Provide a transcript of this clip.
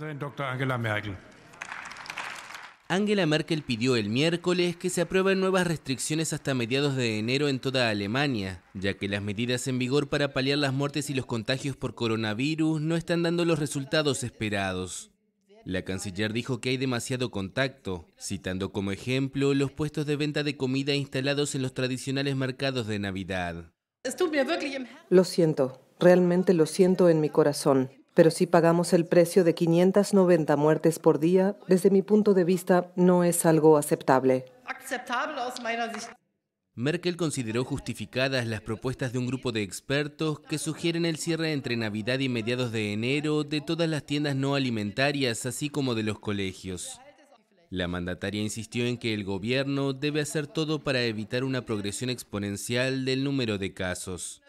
Angela Merkel. Angela Merkel pidió el miércoles que se aprueben nuevas restricciones hasta mediados de enero en toda Alemania, ya que las medidas en vigor para paliar las muertes y los contagios por coronavirus no están dando los resultados esperados. La canciller dijo que hay demasiado contacto, citando como ejemplo los puestos de venta de comida instalados en los tradicionales mercados de Navidad. Lo siento, realmente lo siento en mi corazón. Pero si pagamos el precio de 590 muertes por día, desde mi punto de vista no es algo aceptable. Merkel consideró justificadas las propuestas de un grupo de expertos que sugieren el cierre entre Navidad y mediados de enero de todas las tiendas no alimentarias, así como de los colegios. La mandataria insistió en que el gobierno debe hacer todo para evitar una progresión exponencial del número de casos.